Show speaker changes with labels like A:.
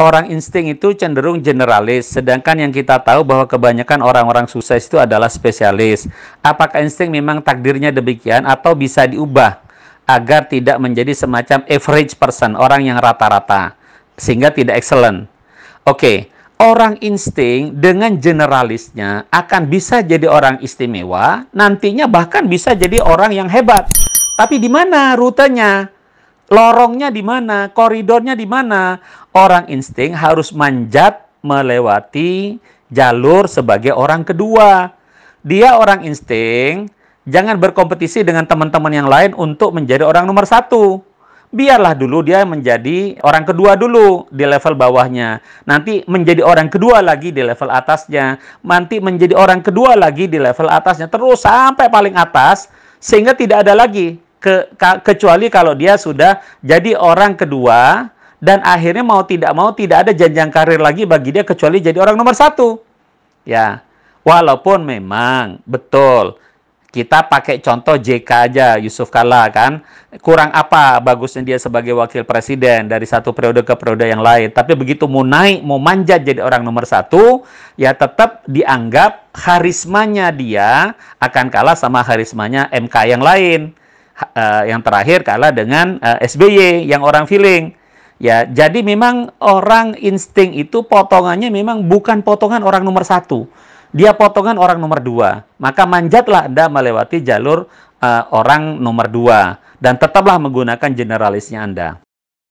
A: orang insting itu cenderung generalis, sedangkan yang kita tahu bahwa kebanyakan orang-orang sukses itu adalah spesialis. Apakah insting memang takdirnya demikian atau bisa diubah agar tidak menjadi semacam average person, orang yang rata-rata, sehingga tidak excellent? Oke, orang insting dengan generalisnya akan bisa jadi orang istimewa, nantinya bahkan bisa jadi orang yang hebat. Tapi di mana rutenya? Lorongnya di mana? Koridornya di mana? Orang insting harus manjat melewati jalur sebagai orang kedua. Dia orang insting, jangan berkompetisi dengan teman-teman yang lain untuk menjadi orang nomor satu. Biarlah dulu dia menjadi orang kedua dulu di level bawahnya. Nanti menjadi orang kedua lagi di level atasnya. Nanti menjadi orang kedua lagi di level atasnya. Terus sampai paling atas sehingga tidak ada lagi ke, ke, kecuali kalau dia sudah jadi orang kedua dan akhirnya mau tidak mau tidak ada janjang karir lagi bagi dia kecuali jadi orang nomor satu. Ya, walaupun memang betul kita pakai contoh JK aja Yusuf Kala kan kurang apa bagusnya dia sebagai wakil presiden dari satu periode ke periode yang lain tapi begitu mau naik mau manjat jadi orang nomor satu ya tetap dianggap karismanya dia akan kalah sama karismanya MK yang lain uh, yang terakhir kalah dengan uh, eh, SBY yang orang feeling. Ya, jadi memang orang insting itu potongannya memang bukan potongan orang nomor satu. Dia potongan orang nomor dua. Maka manjatlah Anda melewati jalur uh, orang nomor dua. Dan tetaplah menggunakan generalisnya Anda.